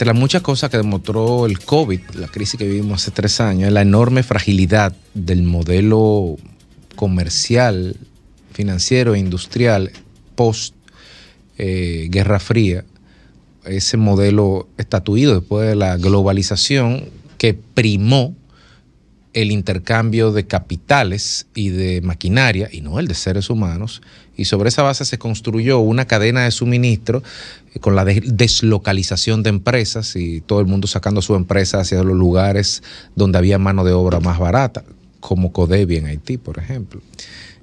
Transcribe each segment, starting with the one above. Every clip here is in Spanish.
entre las muchas cosas que demostró el COVID, la crisis que vivimos hace tres años, es la enorme fragilidad del modelo comercial, financiero e industrial post eh, Guerra Fría, ese modelo estatuido después de la globalización que primó el intercambio de capitales y de maquinaria, y no el de seres humanos, y sobre esa base se construyó una cadena de suministro eh, con la deslocalización de empresas y todo el mundo sacando su empresa hacia los lugares donde había mano de obra más barata, como Codebi en Haití, por ejemplo.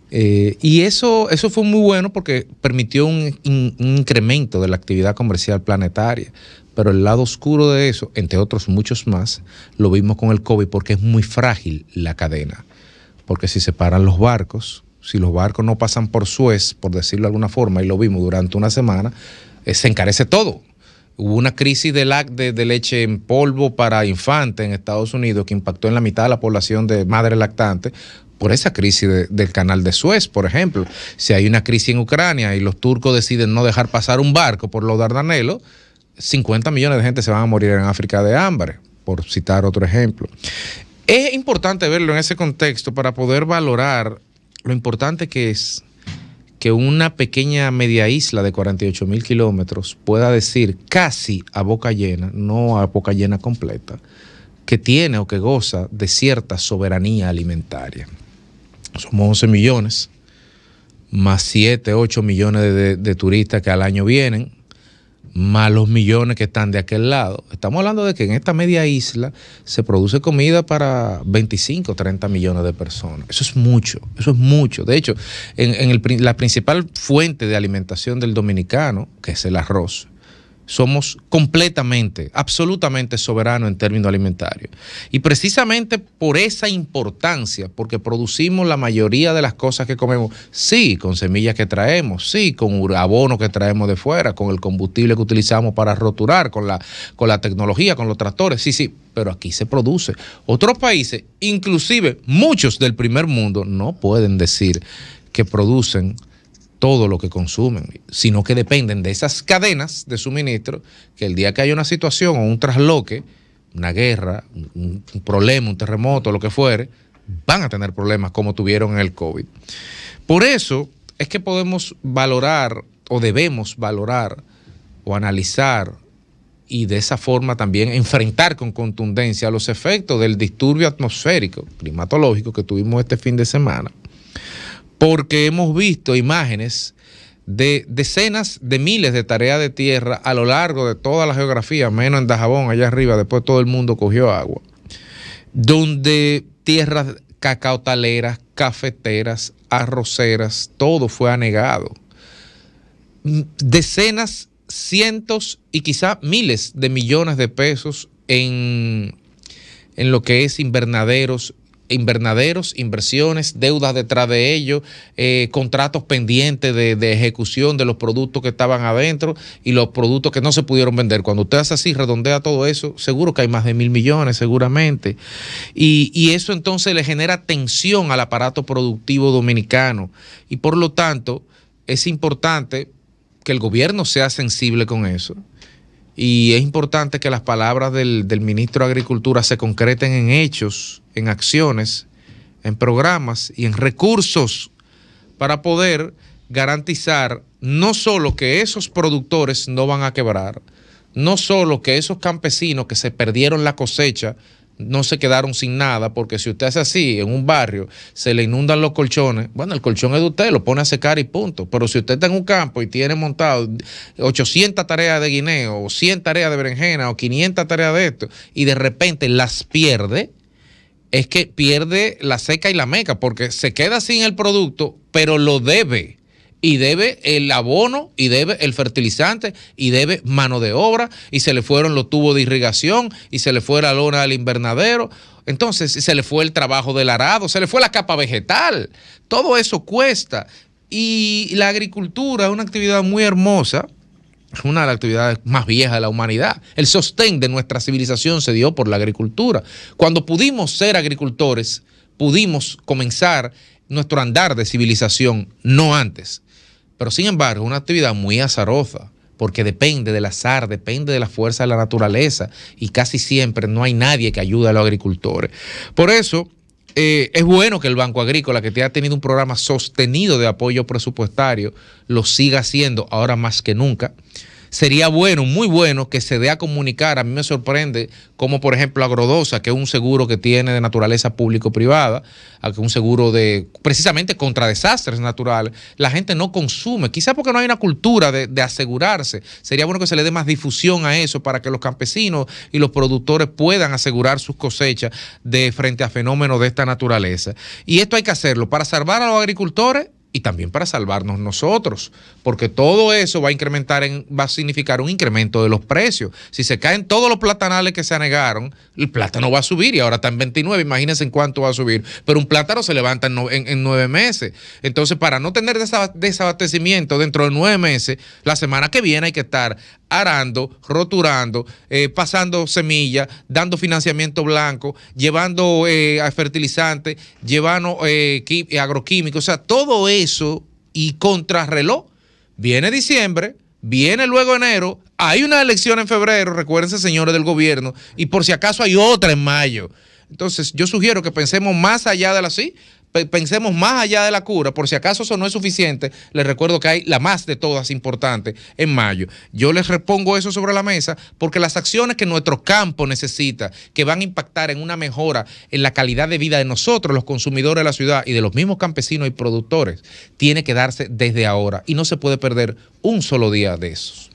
Eh, y eso, eso fue muy bueno porque permitió un, incremento de la actividad comercial planetaria, pero el lado oscuro de eso, entre otros muchos más, lo vimos con el COVID porque es muy frágil la cadena. Porque si se paran los barcos, si los barcos no pasan por Suez, por decirlo de alguna forma, y lo vimos durante una semana, eh, se encarece todo. Hubo una crisis de, leche en polvo para infantes en Estados Unidos que impactó en la mitad de la población de madres lactantes por esa crisis del canal de Suez, por ejemplo. Si hay una crisis en Ucrania y los turcos deciden no dejar pasar un barco por los Dardanelos, 50 millones de gente se van a morir en África de hambre, por citar otro ejemplo. Es importante verlo en ese contexto para poder valorar lo importante que es que una pequeña media isla de 48 mil kilómetros pueda decir casi a boca llena, no a boca llena completa, que tiene o que goza de cierta soberanía alimentaria. Somos 11 millones, más 7, 8 millones de, turistas que al año vienen, más los millones que están de aquel lado. Estamos hablando de que en esta media isla se produce comida para 25, 30 millones de personas. Eso es mucho, eso es mucho. De hecho, en, el, la principal fuente de alimentación del dominicano, que es el arroz, somos completamente, absolutamente soberanos en términos alimentarios. Y precisamente por esa importancia, porque producimos la mayoría de las cosas que comemos, sí, con semillas que traemos, sí, con abono que traemos de fuera, con el combustible que utilizamos para roturar, con la, con la tecnología, con los tractores, sí, sí, pero aquí se produce. Otros países, inclusive muchos del primer mundo, no pueden decir que producen todo lo que consumen, sino que dependen de esas cadenas de suministro que el día que haya una situación o un trasloque, una guerra, un, problema, un terremoto, lo que fuere, van a tener problemas como tuvieron en el COVID. Por eso es que podemos valorar o debemos valorar o analizar y de esa forma también enfrentar con contundencia los efectos del disturbio atmosférico, climatológico que tuvimos este fin de semana porque hemos visto imágenes de decenas de miles de tareas de tierra a lo largo de toda la geografía, menos en Dajabón, allá arriba, después todo el mundo cogió agua, donde tierras cacautaleras, cafeteras, arroceras, todo fue anegado. Mm, decenas, cientos y quizá miles de millones de pesos en, en lo que es invernaderos invernaderos, inversiones, deudas detrás de ellos, eh, contratos pendientes de, ejecución de los productos que estaban adentro y los productos que no se pudieron vender. Cuando usted hace así, redondea todo eso, seguro que hay más de mil millones, seguramente. Y, eso entonces le genera tensión al aparato productivo dominicano. Y por lo tanto, es importante que el gobierno sea sensible con eso y es importante que las palabras del, del, ministro de Agricultura se concreten en hechos en acciones, en programas y en recursos para poder garantizar no solo que esos productores no van a quebrar, no solo que esos campesinos que se perdieron la cosecha no se quedaron sin nada, porque si usted hace así en un barrio, se le inundan los colchones, bueno, el colchón es de usted, lo pone a secar y punto. Pero si usted está en un campo y tiene montado 800 tareas de guineo, o 100 tareas de berenjena, o 500 tareas de esto, y de repente las pierde, es que pierde la seca y la meca, porque se queda sin el producto, pero lo debe. Y debe el abono, y debe el fertilizante, y debe mano de obra, y se le fueron los tubos de irrigación, y se le fue la lona del invernadero. Entonces se le fue el trabajo del arado, se le fue la capa vegetal. Todo eso cuesta. Y la agricultura es una actividad muy hermosa es una de las actividades más viejas de la humanidad. El sostén de nuestra civilización se dio por la agricultura. Cuando pudimos ser agricultores, pudimos comenzar nuestro andar de civilización, no antes. Pero sin embargo, es una actividad muy azarosa, porque depende del azar, depende de la fuerza de la naturaleza y casi siempre no hay nadie que ayude a los agricultores. Por eso, eh, es bueno que el Banco Agrícola, que te ha tenido un programa sostenido de apoyo presupuestario, lo siga haciendo ahora más que nunca sería bueno, muy bueno, que se dé a comunicar. A mí me sorprende como, por ejemplo, Agrodosa, que es un seguro que tiene de naturaleza público-privada, un seguro de precisamente contra desastres naturales, la gente no consume. Quizás porque no hay una cultura de, de, asegurarse. Sería bueno que se le dé más difusión a eso para que los campesinos y los productores puedan asegurar sus cosechas de frente a fenómenos de esta naturaleza. Y esto hay que hacerlo para salvar a los agricultores y también para salvarnos nosotros, porque todo eso va a incrementar, va a significar un incremento de los precios. Si se caen todos los platanales que se anegaron, el plátano va a subir y ahora está en 29, imagínense en cuánto va a subir, pero un plátano se levanta en, en nueve meses. Entonces, para no tener desabastecimiento dentro de nueve meses, la semana que viene hay que estar arando, roturando, eh, pasando semillas, dando financiamiento blanco, llevando eh, fertilizantes, llevando eh, agroquímicos, o sea, todo eso y contrarreloj. Viene diciembre, viene luego enero, hay una elección en febrero, recuérdense señores del gobierno, y por si acaso hay otra en mayo. Entonces, yo sugiero que pensemos más allá de la sí pensemos más allá de la cura, por si acaso eso no es suficiente, les recuerdo que hay la más de todas importante en mayo. Yo les repongo eso sobre la mesa porque las acciones que nuestro campo necesita, que van a impactar en una mejora en la calidad de vida de nosotros, los consumidores de la ciudad y de los mismos campesinos y productores, tiene que darse desde ahora y no se puede perder un solo día de esos.